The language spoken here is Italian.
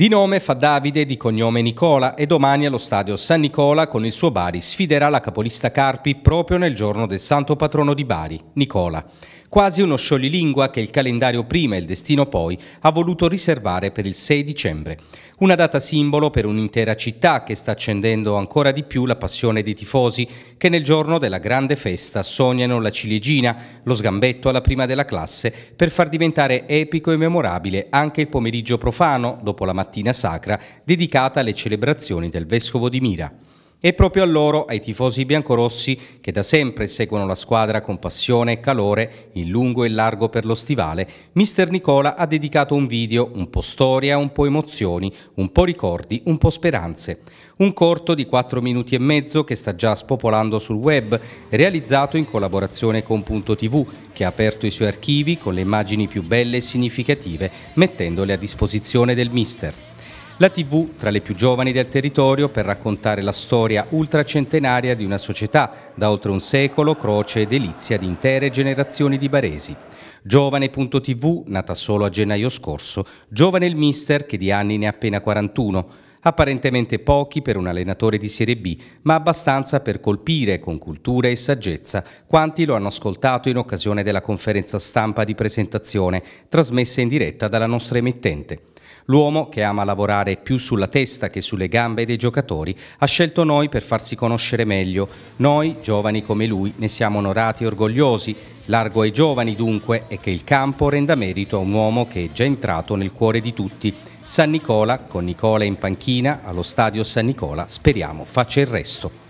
Di nome fa Davide, di cognome Nicola e domani allo stadio San Nicola con il suo Bari sfiderà la capolista Carpi proprio nel giorno del santo patrono di Bari, Nicola quasi uno scioglilingua che il calendario prima e il destino poi ha voluto riservare per il 6 dicembre. Una data simbolo per un'intera città che sta accendendo ancora di più la passione dei tifosi che nel giorno della grande festa sognano la ciliegina, lo sgambetto alla prima della classe per far diventare epico e memorabile anche il pomeriggio profano dopo la mattina sacra dedicata alle celebrazioni del Vescovo di Mira. E proprio a loro, ai tifosi biancorossi che da sempre seguono la squadra con passione e calore, in lungo e largo per lo stivale, mister Nicola ha dedicato un video un po' storia, un po' emozioni, un po' ricordi, un po' speranze. Un corto di 4 minuti e mezzo che sta già spopolando sul web, realizzato in collaborazione con Punto TV, che ha aperto i suoi archivi con le immagini più belle e significative, mettendole a disposizione del mister. La TV tra le più giovani del territorio per raccontare la storia ultracentenaria di una società da oltre un secolo croce e delizia di intere generazioni di baresi. Giovane.tv, nata solo a gennaio scorso, giovane il mister che di anni ne ha appena 41 apparentemente pochi per un allenatore di Serie B, ma abbastanza per colpire con cultura e saggezza quanti lo hanno ascoltato in occasione della conferenza stampa di presentazione, trasmessa in diretta dalla nostra emittente. L'uomo, che ama lavorare più sulla testa che sulle gambe dei giocatori, ha scelto noi per farsi conoscere meglio. Noi, giovani come lui, ne siamo onorati e orgogliosi, Largo ai giovani dunque e che il campo renda merito a un uomo che è già entrato nel cuore di tutti. San Nicola, con Nicola in panchina, allo stadio San Nicola, speriamo faccia il resto.